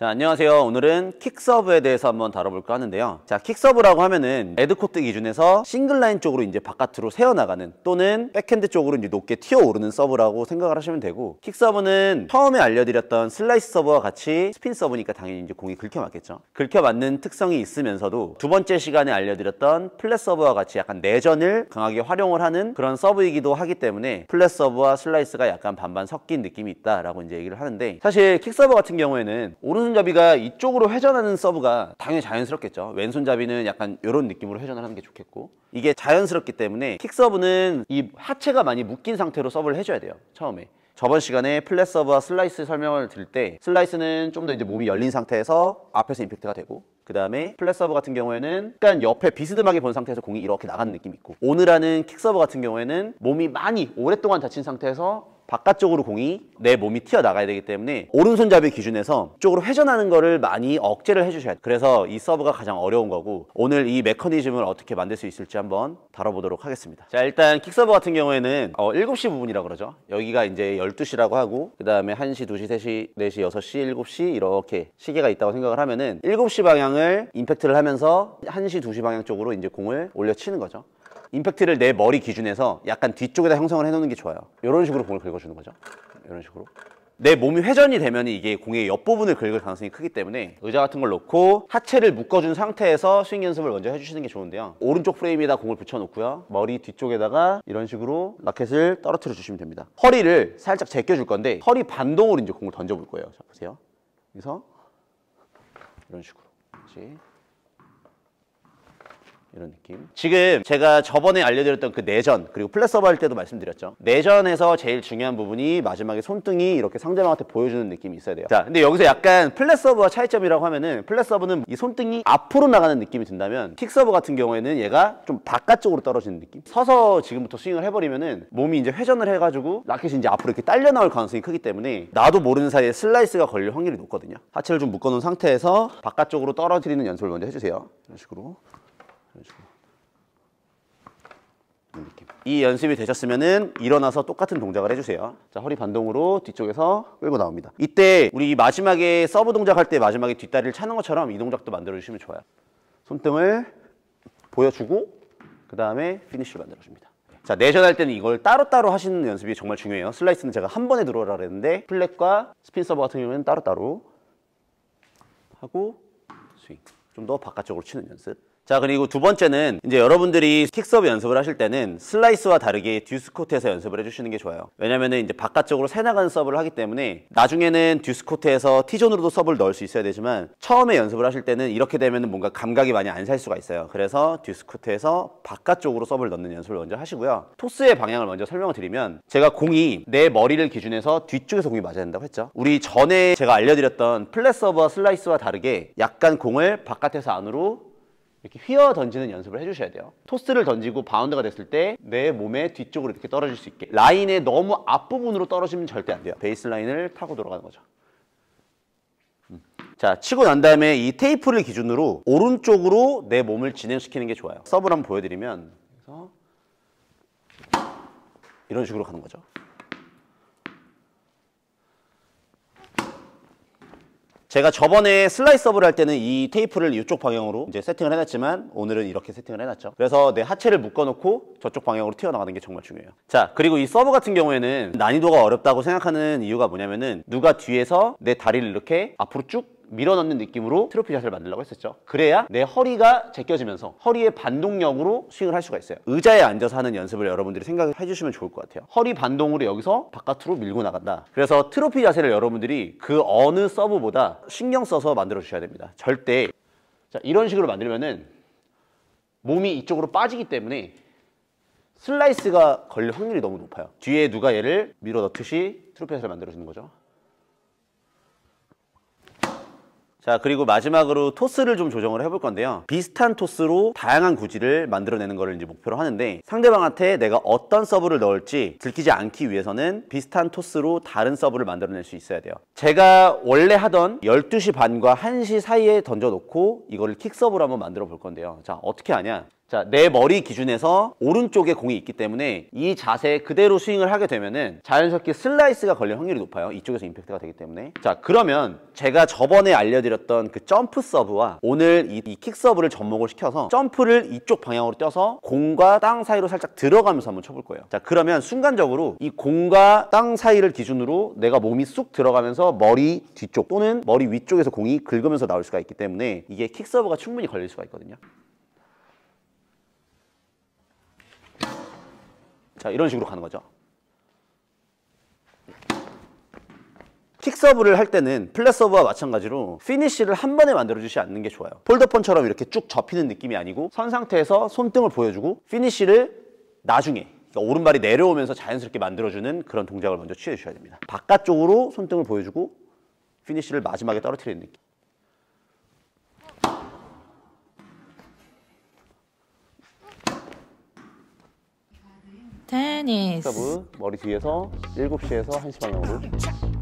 자 안녕하세요 오늘은 킥서브에 대해서 한번 다뤄볼까 하는데요 자 킥서브라고 하면은 에드코트 기준에서 싱글라인 쪽으로 이제 바깥으로 새어나가는 또는 백핸드 쪽으로 이제 높게 튀어오르는 서브라고 생각을 하시면 되고 킥서브는 처음에 알려드렸던 슬라이스 서브와 같이 스핀 서브니까 당연히 이제 공이 긁혀 맞겠죠 긁혀 맞는 특성이 있으면서도 두 번째 시간에 알려드렸던 플랫 서브와 같이 약간 내전을 강하게 활용을 하는 그런 서브이기도 하기 때문에 플랫 서브와 슬라이스가 약간 반반 섞인 느낌이 있다라고 이제 얘기를 하는데 사실 킥서브 같은 경우에는 오른 왼손잡이가 이쪽으로 회전하는 서브가 당연히 자연스럽겠죠 왼손잡이는 약간 이런 느낌으로 회전을 하는 게 좋겠고 이게 자연스럽기 때문에 킥서브는 이 하체가 많이 묶인 상태로 서브를 해줘야 돼요 처음에 저번 시간에 플랫 서브와 슬라이스 설명을 드릴 때 슬라이스는 좀 더 이제 몸이 열린 상태에서 앞에서 임팩트가 되고 그 다음에 플랫 서브 같은 경우에는 약간 옆에 비스듬하게 본 상태에서 공이 이렇게 나가는 느낌이 있고 오늘 하는 킥 서브 같은 경우에는 몸이 많이 오랫동안 다친 상태에서 바깥쪽으로 공이 내 몸이 튀어나가야 되기 때문에 오른손잡이 기준에서 쪽으로 회전하는 거를 많이 억제를 해주셔야 돼요 그래서 이 서브가 가장 어려운 거고 오늘 이 메커니즘을 어떻게 만들 수 있을지 한번 다뤄보도록 하겠습니다 자 일단 킥서브 같은 경우에는 어, 7시 부분이라 고 그러죠 여기가 이제 12시라고 하고 그 다음에 1시, 2시, 3시, 4시, 6시, 7시 이렇게 시계가 있다고 생각을 하면은 7시 방향을 임팩트를 하면서 1시, 2시 방향 쪽으로 이제 공을 올려 치는 거죠 임팩트를 내 머리 기준에서 약간 뒤쪽에다 형성을 해놓는 게 좋아요 이런 식으로 공을 긁어주는 거죠 이런 식으로 내 몸이 회전이 되면 이게 공의 옆부분을 긁을 가능성이 크기 때문에 의자 같은 걸 놓고 하체를 묶어준 상태에서 스윙 연습을 먼저 해주시는 게 좋은데요 오른쪽 프레임에다 공을 붙여놓고요 머리 뒤쪽에다가 이런 식으로 라켓을 떨어뜨려 주시면 됩니다 허리를 살짝 제껴줄 건데 허리 반동으로 이제 공을 던져볼 거예요 자 보세요 그래서 이런 식으로 그렇지. 이런 느낌 지금 제가 저번에 알려드렸던 그 내전 그리고 플랫서버 할 때도 말씀드렸죠 내전에서 제일 중요한 부분이 마지막에 손등이 이렇게 상대방한테 보여주는 느낌이 있어야 돼요 자 근데 여기서 약간 플랫서버와 차이점이라고 하면은 플랫서버는 이 손등이 앞으로 나가는 느낌이 든다면 킥서버 같은 경우에는 얘가 좀 바깥쪽으로 떨어지는 느낌 서서 지금부터 스윙을 해버리면은 몸이 이제 회전을 해가지고 라켓이 이제 앞으로 이렇게 딸려 나올 가능성이 크기 때문에 나도 모르는 사이에 슬라이스가 걸릴 확률이 높거든요 하체를 좀 묶어놓은 상태에서 바깥쪽으로 떨어뜨리는 연습을 먼저 해주세요 이런 식으로 음, 이 연습이 되셨으면은 일어나서 똑같은 동작을 해주세요 자 허리 반동으로 뒤쪽에서 끌고 나옵니다 이때 우리 마지막에 서브 동작할 때 마지막에 뒷다리를 차는 것처럼 이 동작도 만들어주시면 좋아요 손등을 보여주고 그 다음에 피니쉬를 만들어줍니다 자 내전 할 때는 이걸 따로따로 하시는 연습이 정말 중요해요 슬라이스는 제가 한 번에 들어오라 그랬는데 플랫과 스핀 서버 같은 경우에는 따로따로 하고 스윙 좀 더 바깥쪽으로 치는 연습 자 그리고 두 번째는 이제 여러분들이 킥서브 연습을 하실 때는 슬라이스와 다르게 듀스코트에서 연습을 해주시는 게 좋아요 왜냐면은 이제 바깥쪽으로 새 나가는 서브를 하기 때문에 나중에는 듀스코트에서 티존으로도 서브를 넣을 수 있어야 되지만 처음에 연습을 하실 때는 이렇게 되면 뭔가 감각이 많이 안 살 수가 있어요 그래서 듀스코트에서 바깥쪽으로 서브를 넣는 연습을 먼저 하시고요 토스의 방향을 먼저 설명을 드리면 제가 공이 내 머리를 기준해서 뒤쪽에서 공이 맞아야 된다고 했죠 우리 전에 제가 알려드렸던 플랫 서브와 슬라이스와 다르게 약간 공을 바깥에서 안으로 이렇게 휘어 던지는 연습을 해주셔야 돼요. 토스를 던지고 바운드가 됐을 때 내 몸의 뒤쪽으로 이렇게 떨어질 수 있게 라인의 너무 앞부분으로 떨어지면 절대 안 돼요. 베이스라인을 타고 돌아가는 거죠. 음. 자 치고 난 다음에 이 테이프를 기준으로 오른쪽으로 내 몸을 진행시키는 게 좋아요 서브를 한번 보여드리면 그래서 이런 식으로 가는 거죠 제가 저번에 슬라이스업을 할 때는 이 테이프를 이쪽 방향으로 이제 세팅을 해놨지만 오늘은 이렇게 세팅을 해놨죠 그래서 내 하체를 묶어놓고 저쪽 방향으로 튀어나가는 게 정말 중요해요 자 그리고 이 서브 같은 경우에는 난이도가 어렵다고 생각하는 이유가 뭐냐면은 누가 뒤에서 내 다리를 이렇게 앞으로 쭉 밀어넣는 느낌으로 트로피 자세를 만들려고 했었죠. 그래야 내 허리가 제껴지면서 허리의 반동력으로 스윙을 할 수가 있어요. 의자에 앉아서 하는 연습을 여러분들이 생각해 을 주시면 좋을 것 같아요. 허리 반동으로 여기서 바깥으로 밀고 나간다. 그래서 트로피 자세를 여러분들이 그 어느 서브보다 신경 써서 만들어 주셔야 됩니다. 절대 자, 이런 식으로 만들면은 몸이 이쪽으로 빠지기 때문에 슬라이스가 걸릴 확률이 너무 높아요. 뒤에 누가 얘를 밀어 넣듯이 트로피 자세를 만들어 주는 거죠. 자 그리고 마지막으로 토스를 좀 조정을 해볼 건데요 비슷한 토스로 다양한 구질을 만들어내는 것을 이제 목표로 하는데 상대방한테 내가 어떤 서브를 넣을지 들키지 않기 위해서는 비슷한 토스로 다른 서브를 만들어낼 수 있어야 돼요 제가 원래 하던 12시 반과 1시 사이에 던져놓고 이거를 킥서브로 한번 만들어 볼 건데요 자 어떻게 하냐 자, 내 머리 기준에서 오른쪽에 공이 있기 때문에 이 자세 그대로 스윙을 하게 되면은 자연스럽게 슬라이스가 걸릴 확률이 높아요. 이쪽에서 임팩트가 되기 때문에. 자, 그러면 제가 저번에 알려드렸던 그 점프 서브와 오늘 이, 이킥 서브를 접목을 시켜서 점프를 이쪽 방향으로 뛰서 공과 땅 사이로 살짝 들어가면서 한번 쳐볼 거예요. 자, 그러면 순간적으로 이 공과 땅 사이를 기준으로 내가 몸이 쑥 들어가면서 머리 뒤쪽 또는 머리 위쪽에서 공이 긁으면서 나올 수가 있기 때문에 이게 킥 서브가 충분히 걸릴 수가 있거든요. 자, 이런 식으로 가는 거죠. 킥서브를 할 때는 플랫서브와 마찬가지로 피니쉬를 한 번에 만들어주지 않는 게 좋아요 폴더폰처럼 이렇게 쭉 접히는 느낌이 아니고 선 상태에서 손등을 보여주고 피니쉬를 나중에 그러니까 오른발이 내려오면서 자연스럽게 만들어주는 그런 동작을 먼저 취해 주셔야 됩니다 바깥쪽으로 손등을 보여주고 피니쉬를 마지막에 떨어뜨리는 느낌 테니스. 서브 머리 뒤에서 7시에서 1시 방향으로.